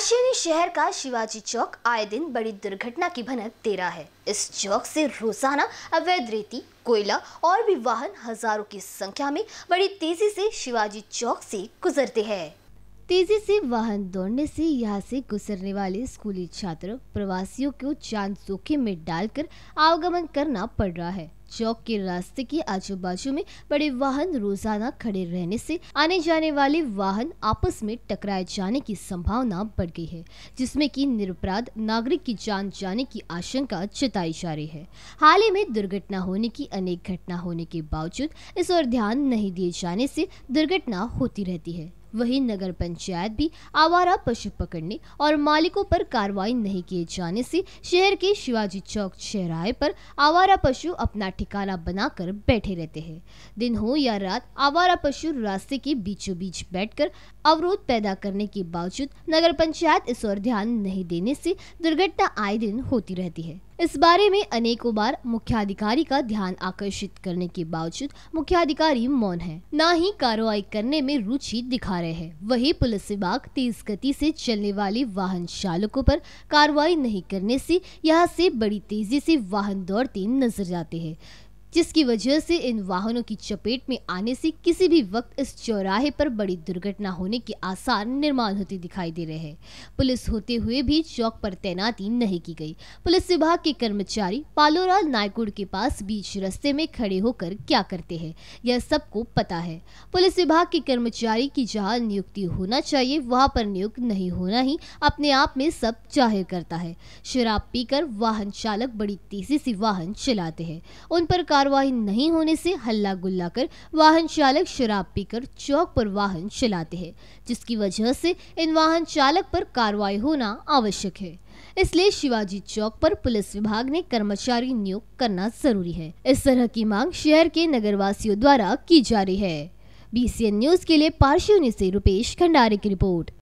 राजधानी शहर का शिवाजी चौक आए दिन बड़ी दुर्घटना की भनक दे रहा है इस चौक से रोजाना अवैध रेती कोयला और भी वाहन हजारों की संख्या में बड़ी तेजी से शिवाजी चौक से गुजरते हैं तेजी से वाहन दौड़ने से यहाँ से गुजरने वाले स्कूली छात्र प्रवासियों को चांद जोखिम में डालकर आवागमन करना पड़ रहा है चौक के रास्ते के आजू बाजू में बड़े वाहन रोजाना खड़े रहने से आने जाने वाले वाहन आपस में टकराए जाने की संभावना बढ़ गई है जिसमें कि निरपराध नागरिक की जान जाने की आशंका जताई जा रही है हाल ही में दुर्घटना होने की अनेक घटना होने के बावजूद इस ओर ध्यान नहीं दिए जाने से दुर्घटना होती रहती है वहीं नगर पंचायत भी आवारा पशु पकड़ने और मालिकों पर कार्रवाई नहीं किए जाने से शहर के शिवाजी चौक चेहराए पर आवारा पशु अपना ठिकाना बनाकर बैठे रहते हैं दिन हो या रात आवारा पशु रास्ते के बीचों बीच बैठकर अवरोध पैदा करने के बावजूद नगर पंचायत इस ओर ध्यान नहीं देने से दुर्घटना आए दिन होती रहती है इस बारे में अनेकों बार मुख्याधिकारी का ध्यान आकर्षित करने के बावजूद मुख्याधिकारी मौन है न ही कार्रवाई करने में रुचि दिखा रहे हैं वही पुलिस विभाग तेज गति से चलने वाले वाहन चालकों पर कार्रवाई नहीं करने से यहाँ से बड़ी तेजी से वाहन दौड़ते नजर आते हैं जिसकी वजह से इन वाहनों की चपेट में आने से किसी भी वक्त इस चौराहे पर बड़ी दुर्घटना होने के आसार निर्माण होते दिखाई दे रहे हैं पुलिस होते हुए भी चौक पर तैनाती नहीं की गई पुलिस विभाग के कर्मचारी पालोराल नायकुड़ के पास बीच रस्ते में खड़े होकर क्या करते हैं यह सबको पता है पुलिस विभाग के कर्मचारी की जहाँ नियुक्ति होना चाहिए वहाँ पर नियुक्त नहीं होना ही अपने आप में सब जाहिर करता है शराब पीकर वाहन चालक बड़ी तेजी से वाहन चलाते हैं उन पर कार्रवाई नहीं होने से हल्ला गुल्ला कर वाहन चालक शराब पीकर चौक पर वाहन चलाते हैं जिसकी वजह से इन वाहन चालक पर कार्रवाई होना आवश्यक है इसलिए शिवाजी चौक पर पुलिस विभाग ने कर्मचारी नियुक्त करना जरूरी है इस तरह की मांग शहर के नगरवासियों द्वारा की जा रही है बीसीएन न्यूज के लिए पार्शिवनी से रूपेश खंडारे की रिपोर्ट